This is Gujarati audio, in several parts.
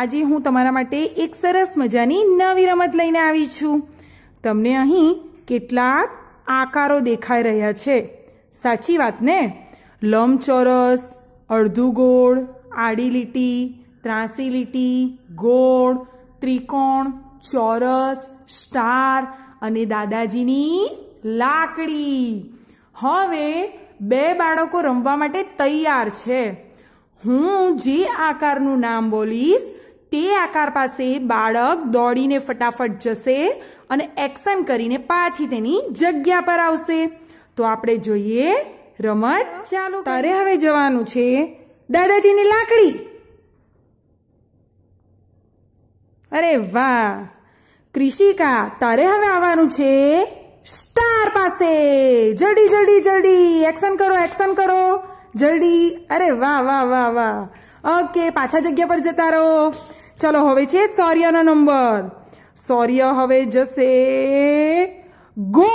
આજે હું તમારા માટે એક સરસ મજાની નવી રમત લઈને આવી છું તમને અહીં કેટલાક આકારો દેખાઈ રહ્યા છે સાચી વાત ને લંબચોરસ અડધું ગોળ આડી લીટી ત્રાસી લીટી ગોળ ત્રિકોણ ચોરસ સ્ટાર અને દાદાજીની લાકડી હવે બે બાળકો રમવા માટે તૈયાર છે હું જે આકારનું નામ બોલીશ તે આકાર પાસે બાળક દોડીને ફટાફટ જશે અને એક્શન કરીને પાછી તેની જગ્યા પર આવશે તો આપણે જોઈએ રમત ચાલો તારે હવે જવાનું છે દાદાજીની લાકડી અરે વાહ કૃષિકા તારે હવે આવવાનું છે સ્ટાર પાસે જલ્દી જલ્દી જલ્દી એક્શન કરો એક્શન કરો જલ્દી અરે વાહ વાહ વાહ વાહ ઓકે પાછા જગ્યા પર જતા રહો ચલો હવે છે સૌર્યનો નંબર સૌર્ય હવે જશે ગો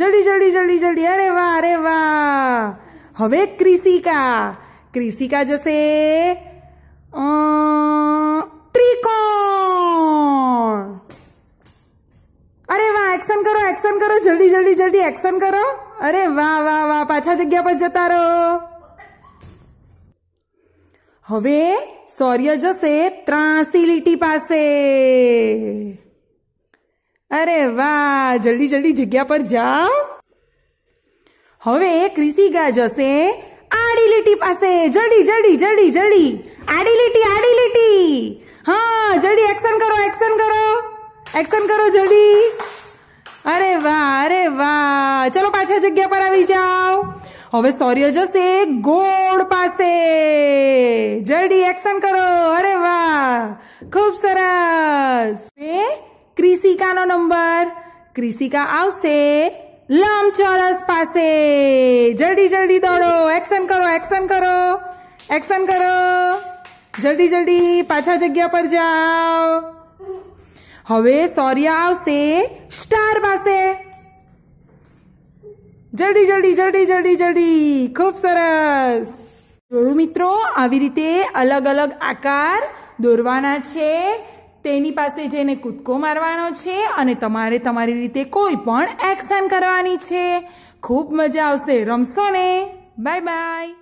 જલ્દી જલ્દી જલ્દી જલ્દી અરે વાહ અરે વાહ હવે ક્રિસિકા ક્રિષિકા જશે ત્રિકોણ અરે વાહ એક્શન કરો એક્શન કરો જલ્દી જલ્દી જલ્દી એક્શન કરો અરે વાહ વાહ વાહ પાછા જગ્યા પર જતા રહો હવે સૌર્ય જશે ત્રાસી લીટી પાસે અરે વાહ જલ્દી જલ્દી જગ્યા પર જાઓ હવે ક્રિસિગા જશે આડી લીટી પાસે જલ્દી જલ્દી જલ્દી જલ્દી આડી લીટી આડી લીટી હા જલ્દી એક્શન કરો એક્શન કરો એક્શન કરો જલ્દી અરે વાહ અરે વાહ ચલો પાછા જગ્યા પર આવી જાઓ હવે સૌર્ય જશે ગોળ પાસે જલ્દી એક્શન કરો અરે વાહ ખૂબ સરસ એ ક્રિસિકાનો નંબર ક્રિષિકા આવશે લંબચોરસ પાસે જલ્દી જલ્દી દોડો એક્શન કરો એક્શન કરો એક્શન કરો જલ્દી જલ્દી પાછા જગ્યા પર જાઓ હવે સૌર્ય આવશે સ્ટાર આવશે જલ્દી જલ્દી જલ્દી જલ્દી જલ્દી ખૂબ સરસ જોયું મિત્રો આવી રીતે અલગ અલગ આકાર દોરવાના છે તેની પાસે જઈને કૂદકો મારવાનો છે અને તમારે તમારી રીતે કોઈ પણ એક્શન કરવાની છે ખૂબ મજા આવશે રમશો ને બાય બાય